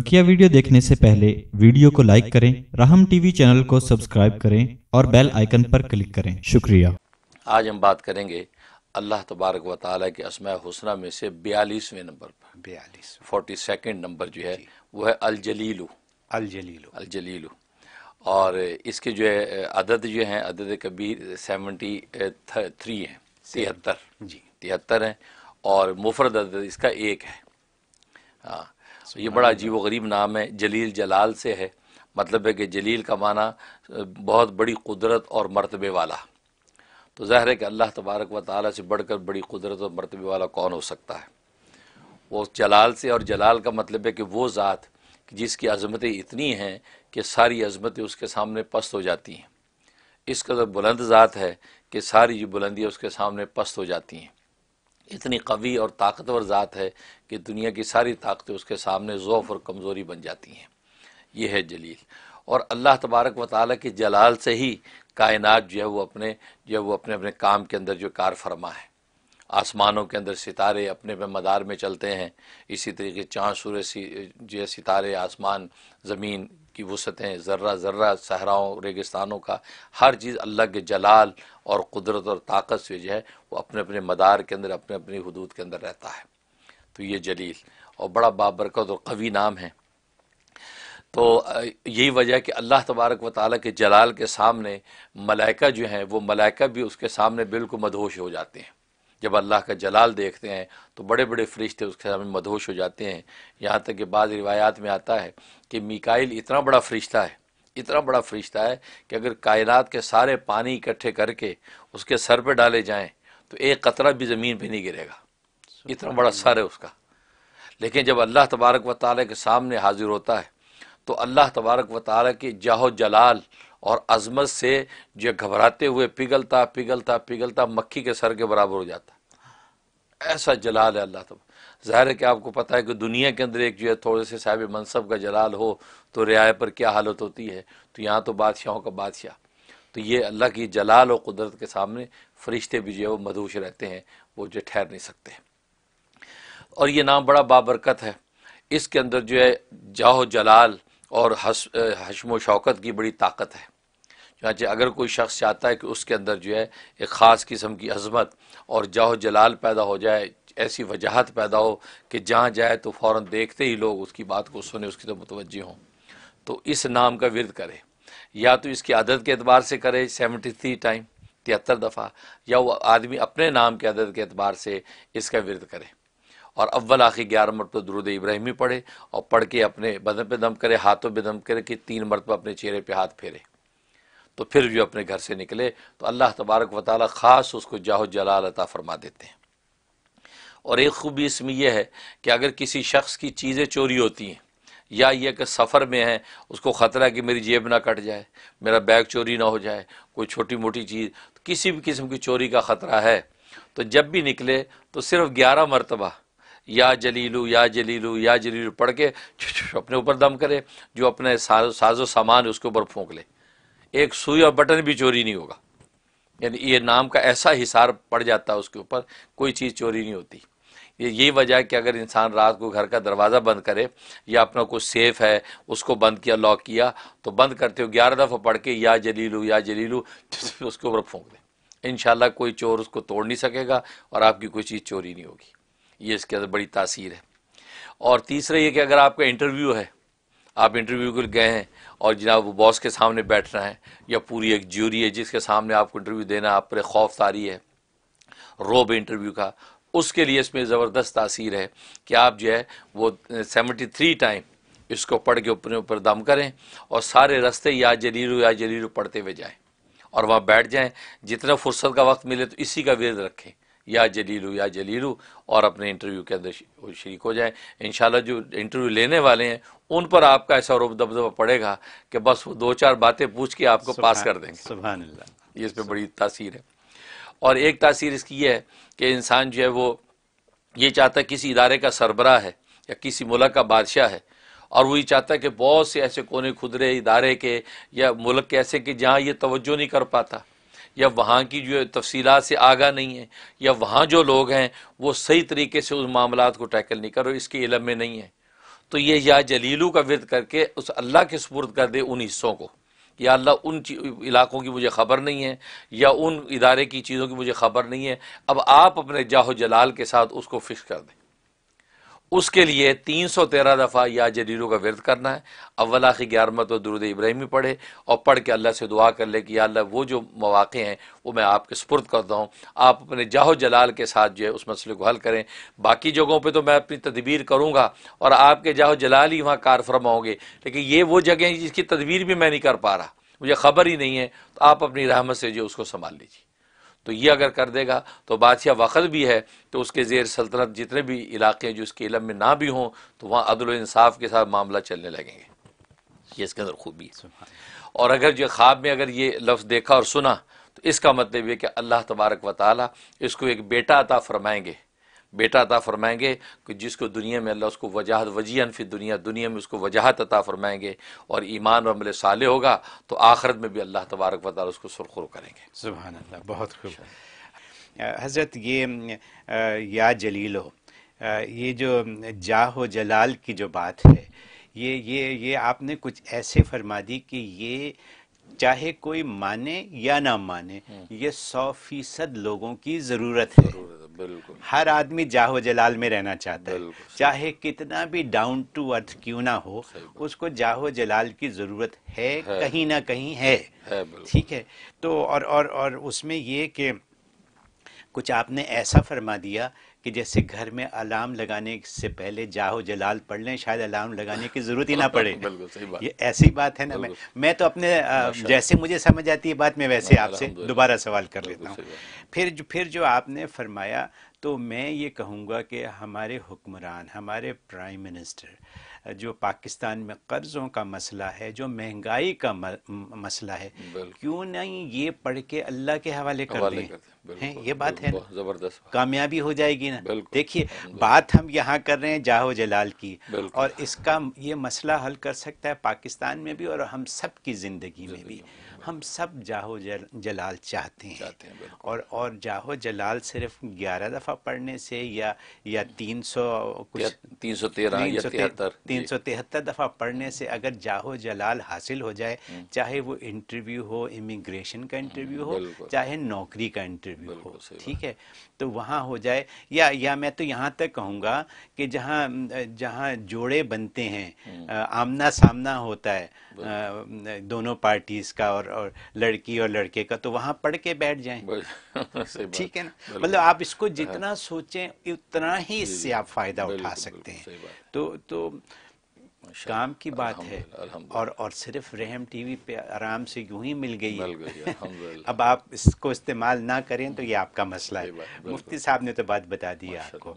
बकिया वीडियो देखने से पहले वीडियो को लाइक करें राहम टीवी चैनल को सब्सक्राइब करें और बेल आइकन पर क्लिक करें शुक्रिया आज हम बात करेंगे अल्लाह तबारक व ताली के असमा हुसना में से बयालीसवें नंबर पर बयालीस फोर्टी सेकेंड नंबर जो है वो है अलजलीलू अलजलीलू अलजलीलू और इसके जो है अदद जो है अदद कबीर सेवेंटी थ्री हैं तिहत्तर जी तिहत्तर हैं और मुफरद अदद इसका एक है हाँ ये बड़ा अजीब गरीब नाम है जलील जलाल से है मतलब है कि जलील का माना बहुत बड़ी कुदरत और मरतबे वाला तो ज़ाहिर है कि अल्लाह तबारक व ताली से बढ़कर बड़ी कुदरत और मरतबे वाला कौन हो सकता है वो जलाल से और जलाल का मतलब है कि वो ज़ात जिसकी अजमतें इतनी हैं कि सारी अजमतें उसके सामने पस्त हो जाती हैं इस कदर बुलंद ज़ात है कि सारी जो बुलंदियाँ उसके सामने पस्त हो जाती हैं इतनी कवी और ताकतवर ज़ात है कि दुनिया की सारी ताकतें उसके सामने ज़ोफ़ और कमज़ोरी बन जाती हैं ये है जलील और अल्लाह तबारक व ताली के जलाल से ही कायनात जो है वो अपने जो है वो अपने अपने काम के अंदर जो कार फरमा है आसमानों के अंदर सितारे अपने अपने मदार में चलते हैं इसी तरीके चाँद सूर्य जो सितारे आसमान ज़मीन की वसतें ज़र्रा ज़र्रा सहराओं रेगिस्तानों का हर चीज़ अल्लाह के जलाल और कुदरत और ताकत से जो है वो अपने अपने मदार के अंदर अपने अपनी हदूद के अंदर रहता है तो ये जलील और बड़ा बाबरकत और कवी नाम है तो यही वजह कि अल्लाह तबारक व ताली के जलाल के सामने मलाइका जो हैं वो मलाइका भी उसके सामने बिल्कुल मदहोश हो जाते हैं जब अल्लाह का जलाल देखते हैं तो बड़े बड़े फरिश्ते उसके सामने मदहोश हो जाते हैं यहाँ तक कि बाद रिवायात में आता है कि मिकाइल इतना बड़ा फरिश्ता है इतना बड़ा फरिश्ता है कि अगर कायनात के सारे पानी इकट्ठे करके उसके सर पर डाले जाएँ तो एक कतरा भी ज़मीन पर नहीं गिरेगा इतना बड़ा सर है उसका लेकिन जब अल्लाह तबारक व ताल के सामने हाजिर होता है तो अल्लाह तबारक व ताली के जाहो जलाल और अजमत से जो घबराते हुए पिघलता पिघलता पिघलता मक्खी के सर के बराबर हो जाता ऐसा जलाल है अल्लाह तब ज़ाहिर है कि आपको पता है कि दुनिया के अंदर एक जो है थोड़े से साहिब मनसब का जलाल हो तो रियाय पर क्या हालत होती है तो यहाँ तो बादशाहों का बादशाह तो ये अल्लाह की जलाल और कुदरत के सामने फरिश्ते भी जो है वो मधूश रहते हैं वो जो ठहर नहीं सकते और ये नाम बड़ा बाबरकत है इसके अंदर जो है जाहो जलाल और हशम व शौकत की बड़ी ताकत है चाँचे अगर कोई शख्स चाहता है कि उसके अंदर जो है एक ख़ास किस्म की अजमत और जाह जलाल पैदा हो जाए ऐसी वजाहत पैदा हो कि जहाँ जाए तो फ़ौर देखते ही लोग उसकी बात को सुने उसकी तो मुतवजह हों तो इस नाम का विरद करे या तो इसकी आदत के अतबार से करे सेवेंटी थ्री टाइम तिहत्तर दफ़ा या वो आदमी अपने नाम के आदत के अतबार से इसका विरद करें और अव्वल आखिर ग्यारह मरतब दरुद इब्राहिमी पढ़े और पढ़ के अपने बदन पे दम करे हाथों पे दम करे कि तीन मरतबा अपने चेहरे पे हाथ फेरे तो फिर जो अपने घर से निकले तो अल्लाह तबारक व ताली ख़ास उसको जाहो जलाल अता फरमा देते हैं और एक खूबी इसमें यह है कि अगर किसी शख्स की चीज़ें चोरी होती हैं या ये कि सफ़र में है उसको ख़तरा कि मेरी जेब ना कट जाए मेरा बैग चोरी ना हो जाए कोई छोटी मोटी चीज़ तो किसी भी किस्म की चोरी का ख़तरा है तो जब भी निकले तो सिर्फ ग्यारह मरतबा या जलीलू या जलीलू या जलीलू पढ़ के अपने ऊपर दम करे जो अपने साजो सामान उसके ऊपर फूंक ले एक सुई और बटन भी चोरी नहीं होगा यानी ये नाम का ऐसा हिसार पड़ जाता है उसके ऊपर कोई चीज़ चोरी नहीं होती ये यही वजह है कि अगर इंसान रात को घर का दरवाज़ा बंद करे या अपना कुछ सेफ़ है उसको बंद किया लॉक किया तो बंद करते हो ग्यारह दफ़ा पढ़ के या जलीलू या जलीलू उसके ऊपर फूँक दें इन कोई चोर उसको तोड़ नहीं सकेगा और आपकी कोई चीज़ चोरी नहीं होगी ये इसके अंदर बड़ी तासीर है और तीसरा ये कि अगर आपका इंटरव्यू है आप इंटरव्यू के लिए गए हैं और जनाब वो बॉस के सामने बैठना है या पूरी एक ज्यूरी है जिसके सामने आपको इंटरव्यू देना आप पर खौफ तारी है रोब इंटरव्यू का उसके लिए इसमें ज़बरदस्त तासीर है कि आप जो है वो सेवेंटी थ्री टाइम इसको पढ़ के अपने ऊपर दम करें और सारे रास्ते या जरीरो या जरीरो पढ़ते हुए जाएँ और वहाँ बैठ जाएँ जितना फुर्सत का वक्त मिले तो इसी का वेद रखें या जलीलू या जलीलू और अपने इंटरव्यू के अंदर शरीक हो जाए इन जो इंटरव्यू लेने वाले हैं उन पर आपका ऐसा रूप दबदबा पड़ेगा कि बस वो दो चार बातें पूछ के आपको पास कर देंगे सुबह ये इस पर बड़ी तासीर है और एक तासीर इसकी यह है कि इंसान जो है वो ये चाहता है किसी इदारे का सरबरा है या किसी मुल्क का बादशाह है और वही चाहता है कि बहुत से ऐसे कोने खुदरे इदारे के या मुल्क के ऐसे कि जहाँ ये तोज्जो नहीं कर पाता या वहाँ की जो तफसीत से आगा नहीं है या वहाँ जो लोग हैं वो सही तरीके से उस मामला को टैकल नहीं करो रहे इसके इलम में नहीं है तो ये या जलीलू का विद करके उस अल्लाह के सपुरद कर दे उन हिस्सों को या अल्लाह उन इलाकों की मुझे ख़बर नहीं है या उन इदारे की चीज़ों की मुझे ख़बर नहीं है अब आप अपने जाहो जलाल के साथ उसको फिक्स कर दें उसके लिए तीन सौ तेरह दफ़ा या जरीरों का वर्द करना है अव्वल आखिर ग्यारहमत और तो दुरुद इब्राहिमी पढ़े और पढ़ के अल्लाह से दुआ कर ले कि अल्लाह वो जो मौाक़े हैं वो मैं आपके स्पुर्द करता हूँ आप अपने जाहो जलाल के साथ जो है उस मसले को हल करें बाकी जगहों पर तो मैं अपनी तदबीर करूँगा और आपके जाहो जलाल ही वहाँ कारफरमा होंगे लेकिन ये वो जगह हैं जिसकी तदबीर भी मैं नहीं कर पा रहा मुझे ख़बर ही नहीं है तो आप अपनी रहमत से जो उसको संभाल लीजिए तो ये अगर कर देगा तो बादशाह वक्त भी है तो उसके जेर सल्तनत जितने भी इलाके हैं जो इसके इलम में ना भी हों तो वहाँ अदल इंसाफ के साथ मामला चलने लगेंगे ये इसके अंदर खूबी है और अगर जो ख्वाब में अगर ये लफ्ज़ देखा और सुना तो इसका मतलब ये कि अल्लाह तबारक व ताली इसको एक बेटा अता फरमाएंगे बेटा अता फरमाएंगे कि जिसको दुनिया में अल्लाह उसको वजाहत वजीन फिर दुनिया दुनिया में उसको वजाहत अता फरमाएंगे और ईमान और अमले साले होगा तो आखिरत में भी अल्लाह तबारक वाल उसको सुरखरू करेंगे सुबह अल्लाह बहुत खुश अच्छा। हज़रत ये या जलीलो ये जो जाहो जलाल की जो बात है ये ये ये आपने कुछ ऐसे फरमा दी कि ये चाहे कोई माने या ना माने हम्म। ये सौ फीसद लोगों की ज़रूरत है हर आदमी जाहो जलाल में रहना चाहता है चाहे कितना भी डाउन टू अर्थ क्यों ना हो उसको जाहो जलाल की ज़रूरत है, है कहीं ना कहीं है ठीक है तो और और और उसमें ये कि कुछ आपने ऐसा फरमा दिया कि जैसे घर में अलार्म लगाने से पहले जाहो जलाल पढ़ लें शायद अलार्म लगाने की ज़रूरत ही ना पड़े बिल्कुल सही बात ये ऐसी बात है ना मैं मैं तो अपने जैसे मुझे समझ आती है बात मैं वैसे आपसे दोबारा सवाल कर लेता हूँ फिर जो फिर जो आपने फरमाया तो मैं ये कहूँगा कि हमारे हुक्मरान हमारे प्राइम मिनिस्टर जो पाकिस्तान में कर्ज़ों का मसला है जो महंगाई का मसला है क्यों नहीं ये पढ़ के अल्लाह के हवाले कर दें हैं ये बात है जबरदस्त कामयाबी हो जाएगी ना देखिए बात हम यहाँ कर रहे हैं जाहो जलाल की और इसका ये मसला हल कर सकता है पाकिस्तान में भी और हम सबकी ज़िंदगी में भी हम सब जाहो जल, जलाल चाहते हैं, चाहते हैं और और जाहो जलाल सिर्फ ग्यारह दफ़ा पढ़ने से या या तीन सौ कुछ तीन सौ तेरह तीन सौ तिहत्तर दफ़ा पढ़ने से अगर जाहो जलाल हासिल हो जाए हम्म। चाहे वो इंटरव्यू हो इमिग्रेशन का इंटरव्यू हो चाहे नौकरी का इंटरव्यू हो ठीक है तो वहाँ हो जाए या या मैं तो यहाँ तक कहूँगा कि जहाँ जहाँ जोड़े बनते हैं हम्म। आमना सामना होता है दोनों पार्टीज़ का और और लड़की और लड़के का तो वहां पढ़ के बैठ जाए ठीक है ना मतलब आप इसको जितना हाँ। सोचें उतना ही इससे आप फायदा उठा सकते हैं तो तो काम की बात है और और सिर्फ रहम टीवी पे आराम से यूं ही मिल गई, है अब आप इसको इस्तेमाल ना करें तो ये आपका मसला है मुफ्ती साहब ने तो बात बता दी है आपको